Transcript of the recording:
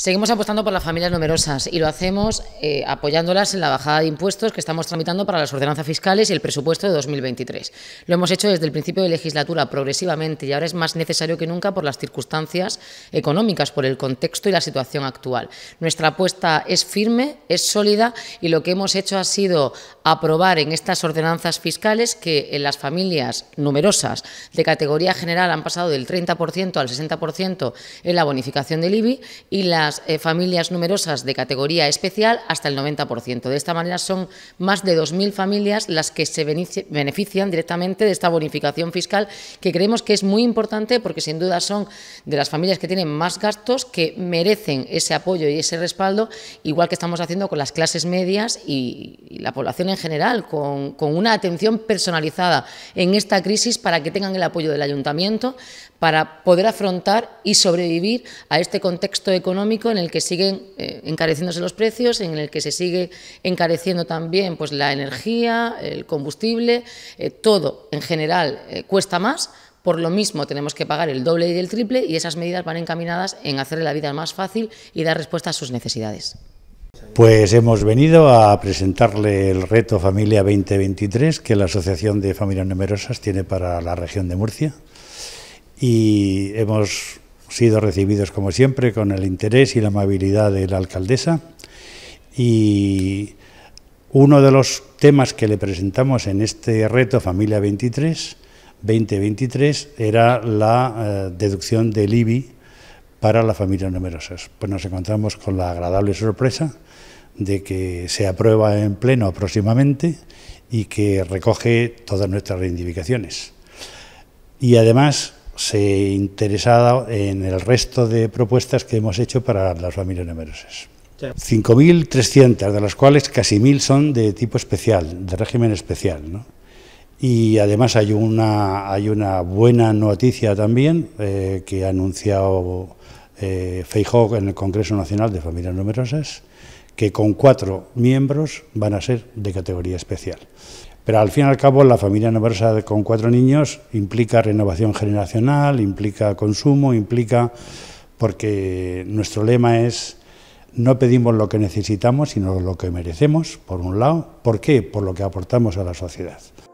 Seguimos apostando por las familias numerosas y lo hacemos eh, apoyándolas en la bajada de impuestos que estamos tramitando para las ordenanzas fiscales y el presupuesto de 2023. Lo hemos hecho desde el principio de legislatura progresivamente y ahora es más necesario que nunca por las circunstancias económicas, por el contexto y la situación actual. Nuestra apuesta es firme, es sólida y lo que hemos hecho ha sido aprobar en estas ordenanzas fiscales que en las familias numerosas de categoría general han pasado del 30% al 60% en la bonificación del IBI y las eh, familias numerosas de categoría especial hasta el 90%. De esta manera son más de 2.000 familias las que se benefician directamente de esta bonificación fiscal que creemos que es muy importante porque sin duda son de las familias que tienen más gastos que merecen ese apoyo y ese respaldo, igual que estamos haciendo con las clases medias y, la población en general, con, una atención personalizada en esta crisis para que tengan el apoyo del ayuntamiento para poder afrontar y sobrevivir a este contexto económico en el que siguen eh, encareciéndose los precios, en el que se sigue encareciendo también pues, la energía, el combustible, eh, todo en general eh, cuesta más, por lo mismo tenemos que pagar el doble y el triple y esas medidas van encaminadas en hacerle la vida más fácil y dar respuesta a sus necesidades. Pues hemos venido a presentarle el reto Familia 2023 que la Asociación de Familias Numerosas tiene para la región de Murcia y hemos sido recibidos como siempre con el interés y la amabilidad de la alcaldesa y uno de los temas que le presentamos en este reto Familia 23 2023 era la eh, deducción del IBI para las familias numerosas. Pues nos encontramos con la agradable sorpresa de que se aprueba en pleno próximamente y que recoge todas nuestras reivindicaciones. Y además se interesado en el resto de propuestas que hemos hecho para las familias numerosas. 5.300, de las cuales casi 1.000 son de tipo especial, de régimen especial. ¿no? Y además hay una, hay una buena noticia también eh, que ha anunciado eh, en el Congreso Nacional de Familias Numerosas, que con cuatro miembros van a ser de categoría especial. Pero al fin y al cabo, la familia numerosa con cuatro niños implica renovación generacional, implica consumo, implica. porque nuestro lema es. No pedimos lo que necesitamos, sino lo que merecemos, por un lado. ¿Por qué? Por lo que aportamos a la sociedad.